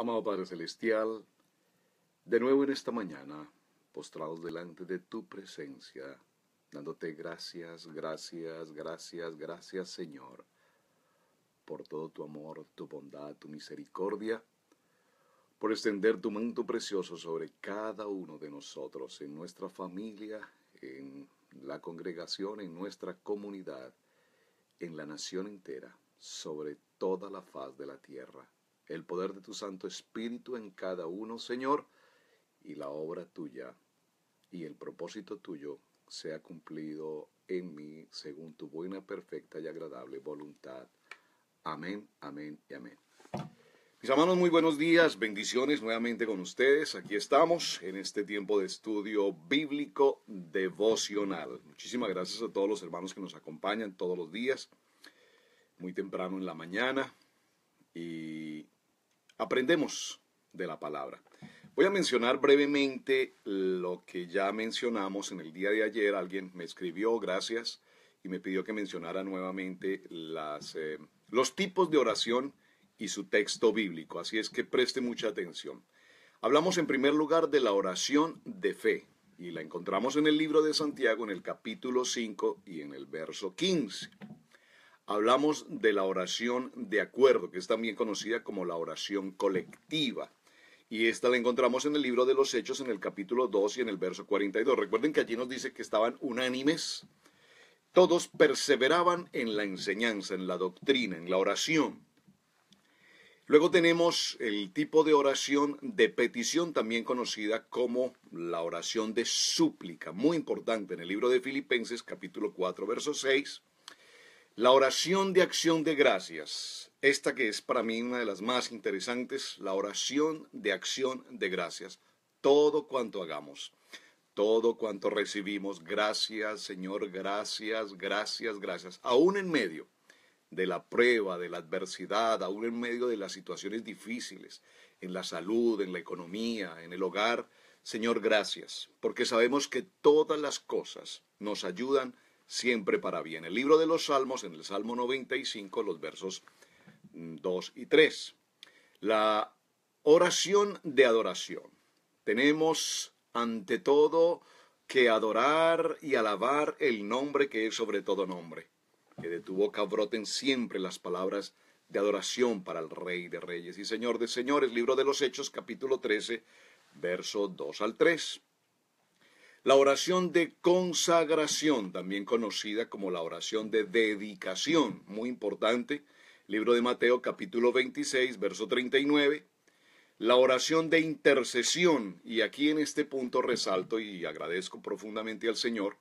Amado Padre Celestial, de nuevo en esta mañana, postrados delante de tu presencia, dándote gracias, gracias, gracias, gracias Señor, por todo tu amor, tu bondad, tu misericordia, por extender tu manto precioso sobre cada uno de nosotros, en nuestra familia, en la congregación, en nuestra comunidad, en la nación entera, sobre toda la faz de la tierra el poder de tu Santo Espíritu en cada uno, Señor, y la obra tuya y el propósito tuyo sea cumplido en mí según tu buena, perfecta y agradable voluntad. Amén, amén y amén. Mis hermanos, muy buenos días, bendiciones nuevamente con ustedes. Aquí estamos en este tiempo de estudio bíblico devocional. Muchísimas gracias a todos los hermanos que nos acompañan todos los días, muy temprano en la mañana y Aprendemos de la palabra. Voy a mencionar brevemente lo que ya mencionamos en el día de ayer. Alguien me escribió, gracias, y me pidió que mencionara nuevamente eh, los tipos de oración y su texto bíblico. Así es que preste mucha atención. Hablamos en primer lugar de la oración de fe, y la encontramos en el libro de Santiago, en el capítulo 5 y en el verso 15 hablamos de la oración de acuerdo, que es también conocida como la oración colectiva. Y esta la encontramos en el libro de los Hechos, en el capítulo 2 y en el verso 42. Recuerden que allí nos dice que estaban unánimes. Todos perseveraban en la enseñanza, en la doctrina, en la oración. Luego tenemos el tipo de oración de petición, también conocida como la oración de súplica, muy importante en el libro de Filipenses capítulo 4, verso 6 la oración de acción de gracias, esta que es para mí una de las más interesantes, la oración de acción de gracias. Todo cuanto hagamos, todo cuanto recibimos, gracias Señor, gracias, gracias, gracias, aún en medio de la prueba, de la adversidad, aún en medio de las situaciones difíciles, en la salud, en la economía, en el hogar. Señor, gracias, porque sabemos que todas las cosas nos ayudan siempre para bien. El libro de los Salmos, en el Salmo 95, los versos 2 mm, y 3. La oración de adoración. Tenemos ante todo que adorar y alabar el nombre que es sobre todo nombre. Que de tu boca broten siempre las palabras de adoración para el Rey de Reyes y Señor de Señores. Libro de los Hechos, capítulo 13, verso 2 al 3. La oración de consagración, también conocida como la oración de dedicación, muy importante, libro de Mateo capítulo 26, verso 39. La oración de intercesión, y aquí en este punto resalto y agradezco profundamente al Señor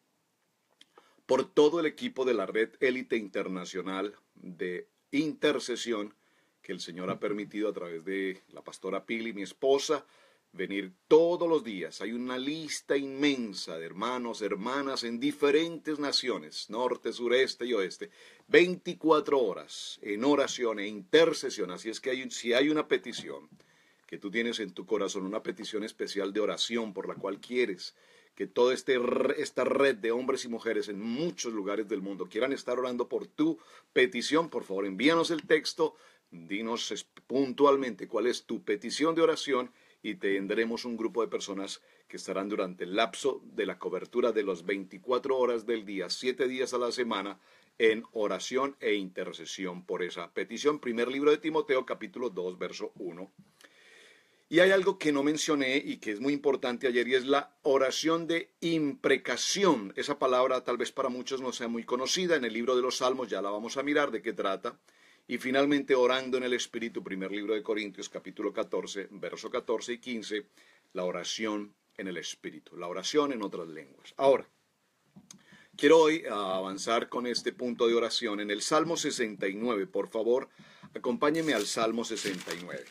por todo el equipo de la red élite internacional de intercesión que el Señor ha permitido a través de la pastora Pili, mi esposa, venir todos los días. Hay una lista inmensa de hermanos, hermanas en diferentes naciones, norte, sureste y oeste, 24 horas en oración e intercesión. Así es que si hay una petición que tú tienes en tu corazón, una petición especial de oración por la cual quieres que toda este, esta red de hombres y mujeres en muchos lugares del mundo quieran estar orando por tu petición, por favor envíanos el texto, dinos puntualmente cuál es tu petición de oración y tendremos un grupo de personas que estarán durante el lapso de la cobertura de las 24 horas del día, 7 días a la semana, en oración e intercesión por esa petición. Primer libro de Timoteo, capítulo 2, verso 1. Y hay algo que no mencioné y que es muy importante ayer y es la oración de imprecación. Esa palabra tal vez para muchos no sea muy conocida en el libro de los Salmos, ya la vamos a mirar de qué trata. Y finalmente orando en el Espíritu, primer libro de Corintios capítulo 14, verso 14 y 15, la oración en el Espíritu, la oración en otras lenguas. Ahora, quiero hoy ah, avanzar con este punto de oración en el Salmo 69. Por favor, acompáñeme al Salmo 69.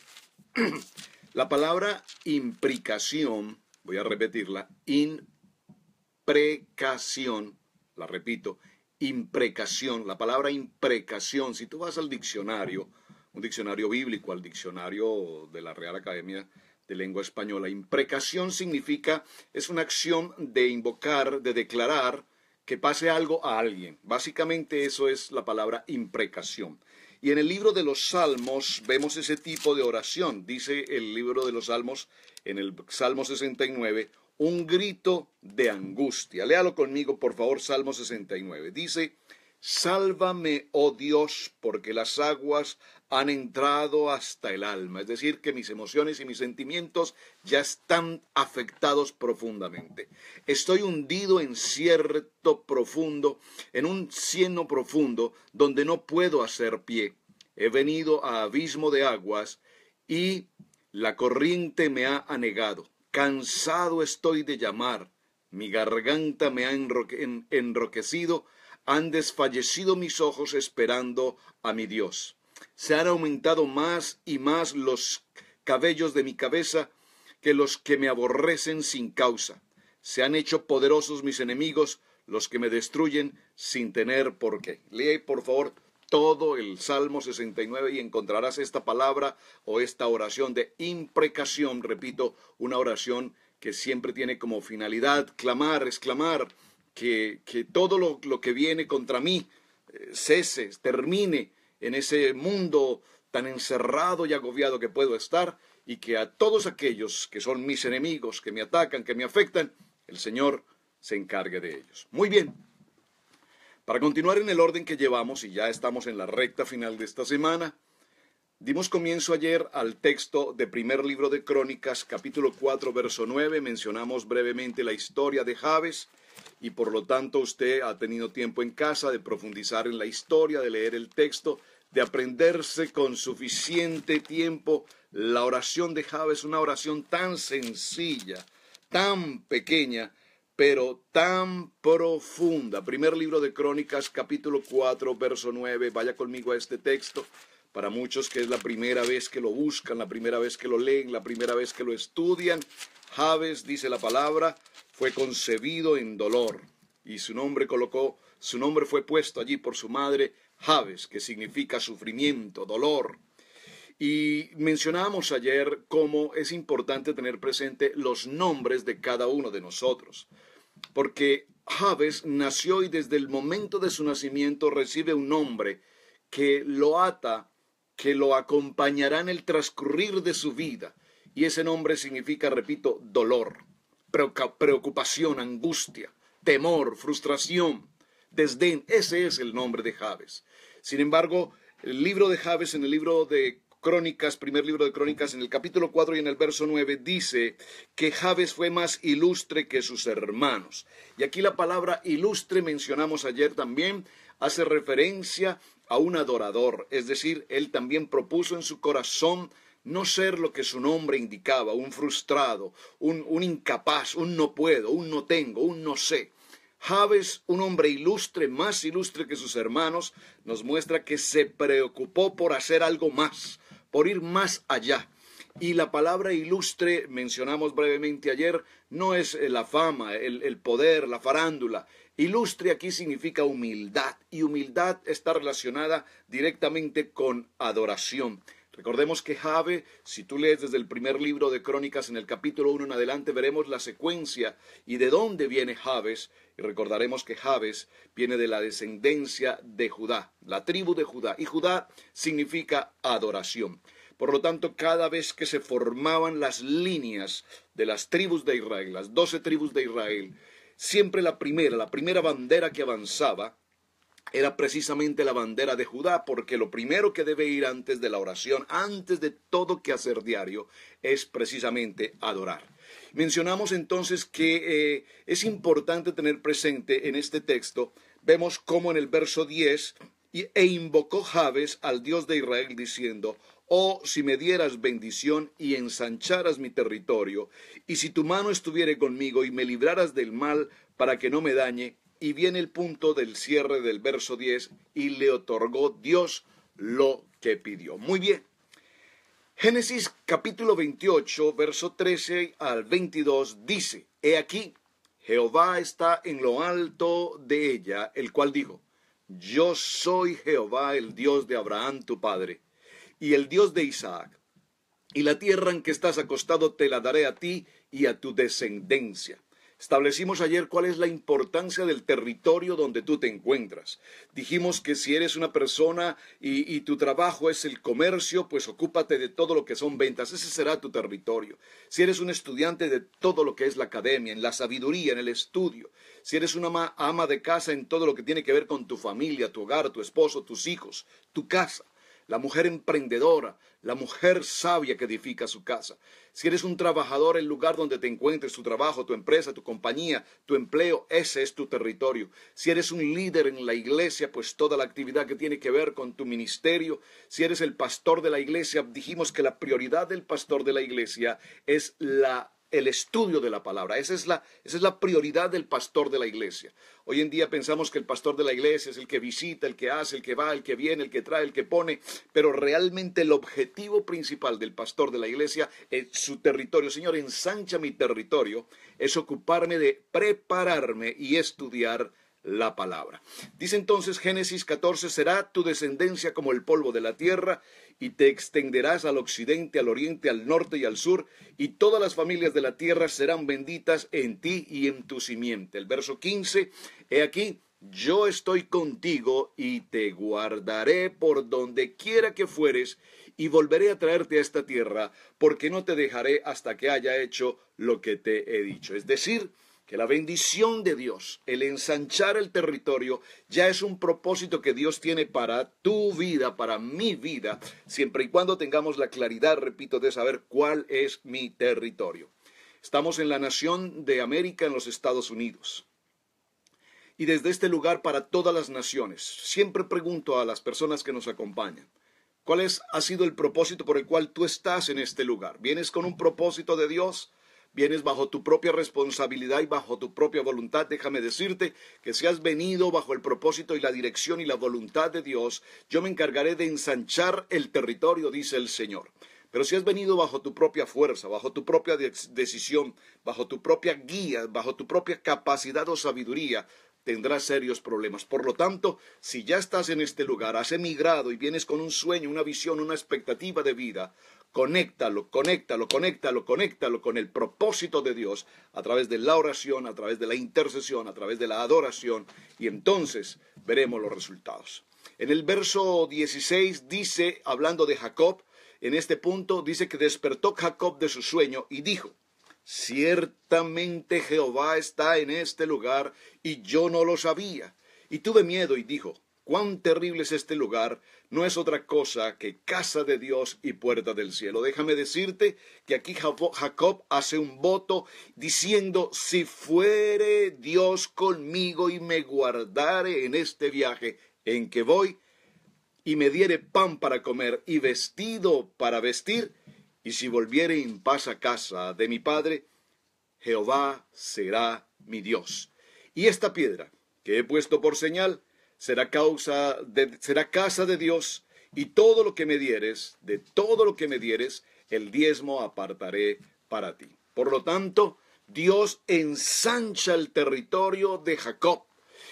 La palabra imprecación, voy a repetirla, imprecación, la repito, imprecación, la palabra imprecación, si tú vas al diccionario, un diccionario bíblico, al diccionario de la Real Academia de Lengua Española, imprecación significa, es una acción de invocar, de declarar que pase algo a alguien. Básicamente eso es la palabra imprecación. Y en el libro de los Salmos vemos ese tipo de oración. Dice el libro de los Salmos, en el Salmo 69, un grito de angustia. Léalo conmigo, por favor, Salmo 69. Dice, Sálvame, oh Dios, porque las aguas han entrado hasta el alma. Es decir, que mis emociones y mis sentimientos ya están afectados profundamente. Estoy hundido en cierto profundo, en un cieno profundo, donde no puedo hacer pie. He venido a abismo de aguas y la corriente me ha anegado. Cansado estoy de llamar, mi garganta me ha enroquecido, han desfallecido mis ojos esperando a mi Dios. Se han aumentado más y más los cabellos de mi cabeza que los que me aborrecen sin causa. Se han hecho poderosos mis enemigos, los que me destruyen sin tener por qué. Lee, por favor, todo el Salmo 69 y encontrarás esta palabra o esta oración de imprecación, repito, una oración que siempre tiene como finalidad clamar, exclamar, que, que todo lo, que viene contra mí eh, cese, termine en ese mundo tan encerrado y agobiado que puedo estar y que a todos aquellos que son mis enemigos, que me atacan, que me afectan, el Señor se encargue de ellos. Muy bien, para continuar en el orden que llevamos, y ya estamos en la recta final de esta semana, dimos comienzo ayer al texto de primer libro de Crónicas, capítulo 4, verso 9. Mencionamos brevemente la historia de Javes y por lo tanto usted ha tenido tiempo en casa de profundizar en la historia, de leer el texto, de aprenderse con suficiente tiempo la oración de Javes, una oración tan sencilla, tan pequeña, pero tan profunda. Primer libro de Crónicas, capítulo 4, verso 9. Vaya conmigo a este texto. Para muchos que es la primera vez que lo buscan, la primera vez que lo leen, la primera vez que lo estudian, Javes, dice la palabra, fue concebido en dolor y su nombre colocó, su nombre fue puesto allí por su madre, Javes, que significa sufrimiento, dolor. Y mencionábamos ayer cómo es importante tener presente los nombres de cada uno de nosotros, porque Javes nació y desde el momento de su nacimiento recibe un nombre que lo ata, que lo acompañará en el transcurrir de su vida. Y ese nombre significa, repito, dolor, preocupación, angustia, temor, frustración, desdén. Ese es el nombre de Javes. Sin embargo, el libro de Javes en el libro de Crónicas, primer libro de Crónicas, en el capítulo 4 y en el verso 9 dice que Javes fue más ilustre que sus hermanos. Y aquí la palabra ilustre mencionamos ayer también hace referencia a un adorador, es decir, él también propuso en su corazón no ser lo que su nombre indicaba, un frustrado, un, un incapaz, un no puedo, un no tengo, un no sé. Javes, un hombre ilustre, más ilustre que sus hermanos, nos muestra que se preocupó por hacer algo más, por ir más allá. Y la palabra ilustre, mencionamos brevemente ayer, no es eh, la fama, el, poder, la farándula. Ilustre aquí significa humildad y humildad está relacionada directamente con adoración. Recordemos que Jave, si tú lees desde el primer libro de Crónicas en el capítulo 1 en adelante, veremos la secuencia y de dónde viene Javes. Y recordaremos que Javes viene de la descendencia de Judá, la tribu de Judá. Y Judá significa adoración. Por lo tanto, cada vez que se formaban las líneas de las tribus de Israel, las doce tribus de Israel, siempre la primera, la primera bandera que avanzaba era precisamente la bandera de Judá, porque lo primero que debe ir antes de la oración, antes de todo que hacer diario, es precisamente adorar. Mencionamos entonces que eh, es importante tener presente en este texto, vemos cómo en el verso 10, e invocó Javes al Dios de Israel diciendo, Oh, si me dieras bendición y ensancharas mi territorio, y si tu mano estuviere conmigo y me libraras del mal para que no me dañe, y viene el punto del cierre del verso 10, y le otorgó Dios lo que pidió. Muy bien. Génesis capítulo 28, verso 13 al 22 dice, He aquí, Jehová está en lo alto de ella, el cual dijo, Yo soy Jehová, el Dios de Abraham tu padre y el Dios de Isaac. Y la tierra en que estás acostado te la daré a ti y a tu descendencia. Establecimos ayer cuál es la importancia del territorio donde tú te encuentras. Dijimos que si eres una persona y, tu trabajo es el comercio, pues ocúpate de todo lo que son ventas. Ese será tu territorio. Si eres un estudiante, de todo lo que es la academia, en la sabiduría, en el estudio. Si eres una ama, ama de casa, en todo lo que tiene que ver con tu familia, tu hogar, tu esposo, tus hijos, tu casa la mujer emprendedora, la mujer sabia que edifica su casa. Si eres un trabajador, el lugar donde te encuentres, tu trabajo, tu empresa, tu compañía, tu empleo, ese es tu territorio. Si eres un líder en la iglesia, pues toda la actividad que tiene que ver con tu ministerio. Si eres el pastor de la iglesia, dijimos que la prioridad del pastor de la iglesia es la el estudio de la palabra. Esa es la, es la prioridad del pastor de la iglesia. Hoy en día pensamos que el pastor de la iglesia es el que visita, el que hace, el que va, el que viene, el que trae, el que pone, pero realmente el objetivo principal del pastor de la iglesia es su territorio. Señor, ensancha mi territorio, es ocuparme de prepararme y estudiar la palabra. Dice entonces Génesis 14, será tu descendencia como el polvo de la tierra, y te extenderás al occidente, al oriente, al norte y al sur, y todas las familias de la tierra serán benditas en ti y en tu simiente. El verso 15, he aquí, yo estoy contigo y te guardaré por donde quiera que fueres, y volveré a traerte a esta tierra, porque no te dejaré hasta que haya hecho lo que te he dicho. Es decir, que la bendición de Dios, el ensanchar el territorio, ya es un propósito que Dios tiene para tu vida, para mi vida, siempre y cuando tengamos la claridad, repito, de saber cuál es mi territorio. Estamos en la nación de América, en los Estados Unidos. Y desde este lugar para todas las naciones, siempre pregunto a las personas que nos acompañan, ¿cuál ha sido el propósito por el cual tú estás en este lugar? ¿Vienes con un propósito de Dios? vienes bajo tu propia responsabilidad y bajo tu propia voluntad. Déjame decirte que si has venido bajo el propósito y la dirección y la voluntad de Dios, yo me encargaré de ensanchar el territorio, dice el Señor. Pero si has venido bajo tu propia fuerza, bajo tu propia decisión, bajo tu propia guía, bajo tu propia capacidad o sabiduría, tendrás serios problemas. Por lo tanto, si ya estás en este lugar, has emigrado y vienes con un sueño, una visión, una expectativa de vida, conéctalo, conéctalo, conéctalo, conéctalo con el propósito de Dios a través de la oración, a través de la intercesión, a través de la adoración, y entonces veremos los resultados. En el verso 16 dice, hablando de Jacob, en este punto dice que despertó Jacob de su sueño y dijo, ciertamente Jehová está en este lugar y yo no lo sabía. Y tuve miedo y dijo, cuán terrible es este lugar, no es otra cosa que casa de Dios y puerta del cielo. Déjame decirte que aquí Jacob hace un voto diciendo, si fuere Dios conmigo y me guardare en este viaje en que voy, y me diere pan para comer y vestido para vestir, y si volviere en paz a casa de mi padre, Jehová será mi Dios. Y esta piedra que he puesto por señal, será causa de, será casa de Dios, y todo lo que me dieres, de todo lo que me dieres, el diezmo apartaré para ti. Por lo tanto, Dios ensancha el territorio de Jacob.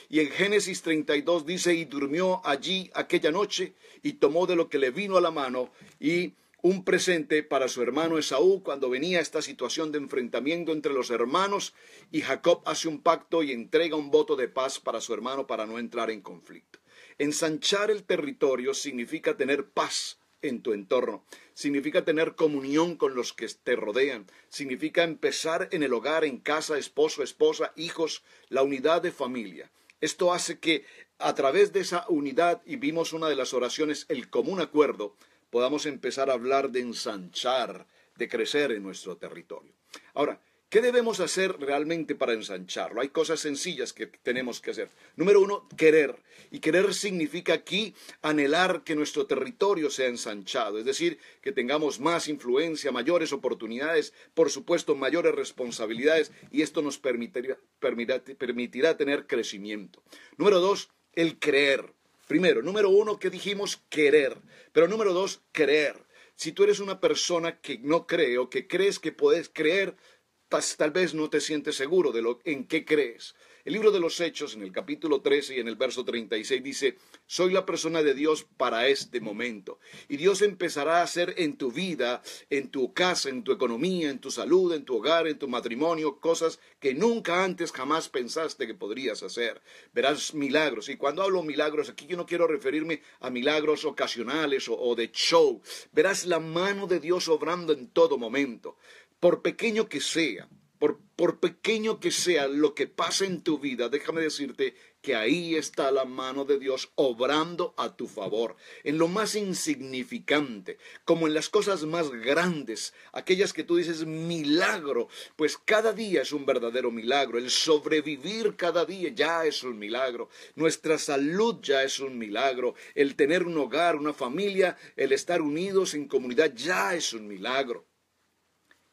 Y en Génesis 32 dice, y durmió allí aquella noche, y tomó de lo que le vino a la mano, y un presente para su hermano Esaú cuando venía esta situación de enfrentamiento entre los hermanos y Jacob hace un pacto y entrega un voto de paz para su hermano para no entrar en conflicto. Ensanchar el territorio significa tener paz en tu entorno, significa tener comunión con los que te rodean, significa empezar en el hogar, en casa, esposo, esposa, hijos, la unidad de familia. Esto hace que a través de esa unidad, y vimos una de las oraciones, el común acuerdo, podamos empezar a hablar de ensanchar, de crecer en nuestro territorio. Ahora, ¿qué debemos hacer realmente para ensancharlo? Hay cosas sencillas que tenemos que hacer. Número uno, querer. Y querer significa aquí anhelar que nuestro territorio sea ensanchado, es decir, que tengamos más influencia, mayores oportunidades, por supuesto, mayores responsabilidades, y esto nos permitirá, tener crecimiento. Número dos, el creer. Primero, número uno, que dijimos querer, pero número dos, creer. Si tú eres una persona que no cree o que crees que puedes creer, tal vez no te sientes seguro de lo en qué crees. El libro de los Hechos, en el capítulo 13 y en el verso 36, dice, soy la persona de Dios para este momento. Y Dios empezará a hacer en tu vida, en tu casa, en tu economía, en tu salud, en tu hogar, en tu matrimonio, cosas que nunca antes jamás pensaste que podrías hacer. Verás milagros. Y cuando hablo milagros, aquí yo no quiero referirme a milagros ocasionales o, o de show. Verás la mano de Dios obrando en todo momento. Por pequeño que sea, por, pequeño que sea lo que pase en tu vida, déjame decirte que ahí está la mano de Dios obrando a tu favor, en lo más insignificante, como en las cosas más grandes, aquellas que tú dices milagro, pues cada día es un verdadero milagro, el sobrevivir cada día ya es un milagro, nuestra salud ya es un milagro, el tener un hogar, una familia, el estar unidos en comunidad ya es un milagro.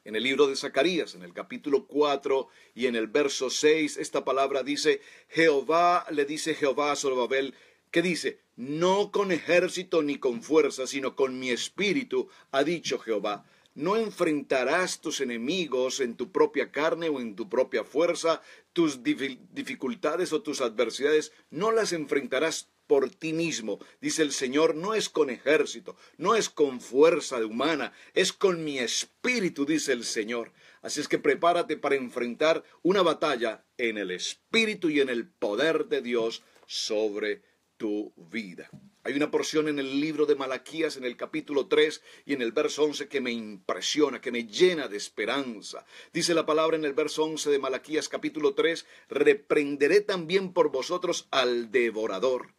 En el libro de Zacarías, en el capítulo 4 y en el verso 6, esta palabra dice, Jehová le dice Jehová a Zorobabel, que dice, no con ejército ni con fuerza, sino con mi espíritu, ha dicho Jehová. No enfrentarás tus enemigos en tu propia carne o en tu propia fuerza, tus dificultades o tus adversidades, no las enfrentarás por ti mismo, dice el Señor, no es con ejército, no es con fuerza humana, es con mi espíritu, dice el Señor. Así es que prepárate para enfrentar una batalla en el espíritu y en el poder de Dios sobre tu vida. Hay una porción en el libro de Malaquías, en el capítulo 3 y en el verso 11, que me impresiona, que me llena de esperanza. Dice la palabra en el verso 11 de Malaquías, capítulo 3, reprenderé también por vosotros al devorador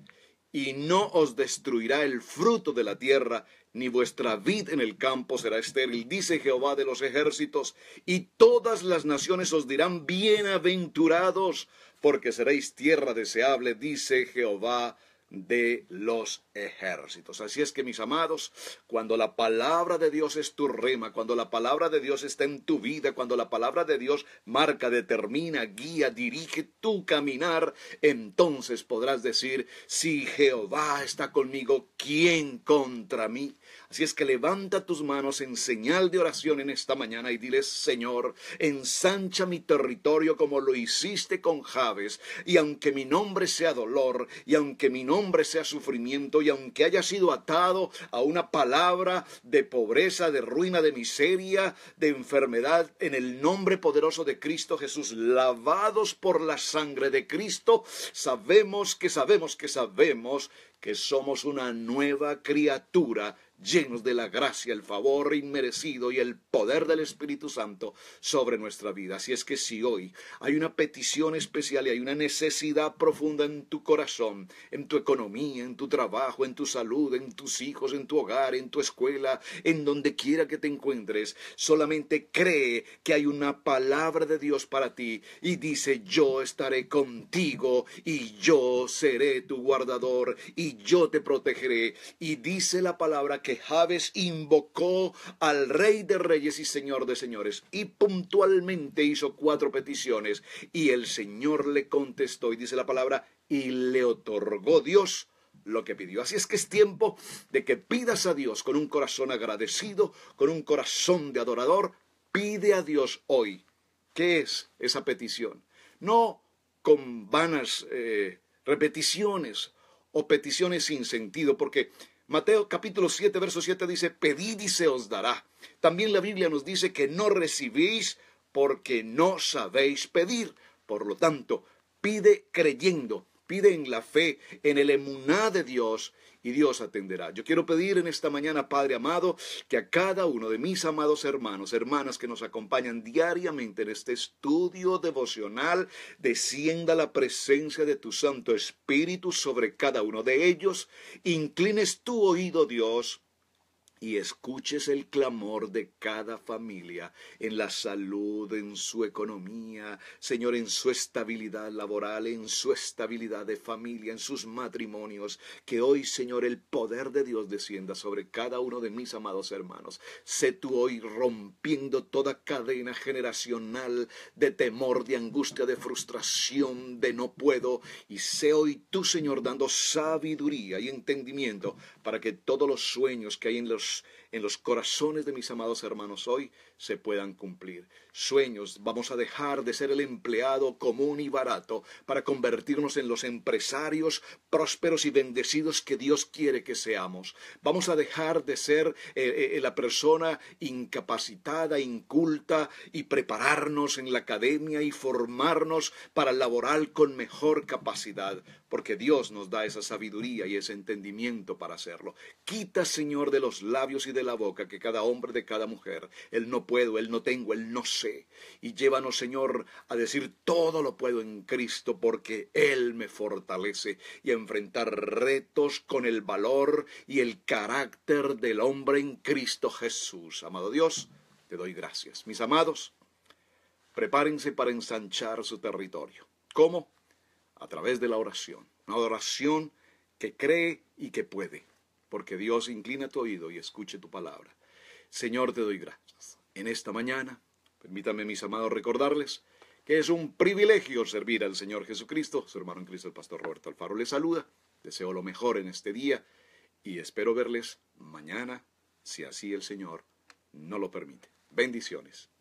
y no os destruirá el fruto de la tierra, ni vuestra vid en el campo será estéril, dice Jehová de los ejércitos, y todas las naciones os dirán bienaventurados, porque seréis tierra deseable, dice Jehová de los ejércitos. Así es que mis amados, cuando la palabra de Dios es tu rema, cuando la palabra de Dios está en tu vida, cuando la palabra de Dios marca, determina, guía, dirige tu caminar, entonces podrás decir, si Jehová está conmigo, ¿quién contra mí? Así es que levanta tus manos en señal de oración en esta mañana y diles, Señor, ensancha mi territorio como lo hiciste con Javes, y aunque mi nombre sea dolor, y aunque mi nombre sea sufrimiento y aunque haya sido atado a una palabra de pobreza, de ruina, de miseria, de enfermedad, en el nombre poderoso de Cristo Jesús, lavados por la sangre de Cristo, sabemos que sabemos que sabemos que somos una nueva criatura llenos de la gracia, el favor inmerecido y el poder del Espíritu Santo sobre nuestra vida. Así es que si hoy hay una petición especial y hay una necesidad profunda en tu corazón, en tu economía, en tu trabajo, en tu salud, en tus hijos, en tu hogar, en tu escuela, en donde quiera que te encuentres, solamente cree que hay una palabra de Dios para ti y dice, yo estaré contigo y yo seré tu guardador y yo te protegeré. Y dice la palabra que invocó al Rey de Reyes y Señor de Señores y puntualmente hizo cuatro peticiones y el Señor le contestó y dice la palabra y le otorgó Dios lo que pidió. Así es que es tiempo de que pidas a Dios con un corazón agradecido, con un corazón de adorador, pide a Dios hoy. ¿Qué es esa petición? No con vanas eh, repeticiones o peticiones sin sentido, porque Mateo capítulo 7, verso 7 dice, pedid y se os dará. También la Biblia nos dice que no recibís porque no sabéis pedir. Por lo tanto, pide creyendo pide en la fe, en el emuná de Dios, y Dios atenderá. Yo quiero pedir en esta mañana, Padre amado, que a cada uno de mis amados hermanos, hermanas que nos acompañan diariamente en este estudio devocional, descienda la presencia de tu Santo Espíritu sobre cada uno de ellos. Inclines tu oído, Dios, y escuches el clamor de cada familia en la salud, en su economía, Señor, en su estabilidad laboral, en su estabilidad de familia, en sus matrimonios. Que hoy, Señor, el poder de Dios descienda sobre cada uno de mis amados hermanos. Sé tú hoy rompiendo toda cadena generacional de temor, de angustia, de frustración, de no puedo. Y sé hoy tú, Señor, dando sabiduría y entendimiento para que todos los sueños que hay en los, corazones de mis amados hermanos hoy se puedan cumplir. Sueños, vamos a dejar de ser el empleado común y barato para convertirnos en los empresarios prósperos y bendecidos que Dios quiere que seamos. Vamos a dejar de ser eh, eh, eh, la persona incapacitada, inculta y prepararnos en la academia y formarnos para laborar con mejor capacidad porque Dios nos da esa sabiduría y ese entendimiento para hacerlo. Quita, Señor, de los labios y de la boca que cada hombre, de cada mujer, el no puedo, el no tengo, el no sé. Y llévanos, Señor, a decir todo lo puedo en Cristo, porque Él me fortalece y a enfrentar retos con el valor y el carácter del hombre en Cristo Jesús. Amado Dios, te doy gracias. Mis amados, prepárense para ensanchar su territorio. ¿Cómo? a través de la oración. Una oración que cree y que puede, porque Dios inclina tu oído y escuche tu palabra. Señor, te doy gracias. En esta mañana, permítanme, mis amados, recordarles que es un privilegio servir al Señor Jesucristo. Su hermano en Cristo, el pastor Roberto Alfaro, les saluda. Deseo lo mejor en este día y espero verles mañana, si así el Señor no lo permite. Bendiciones.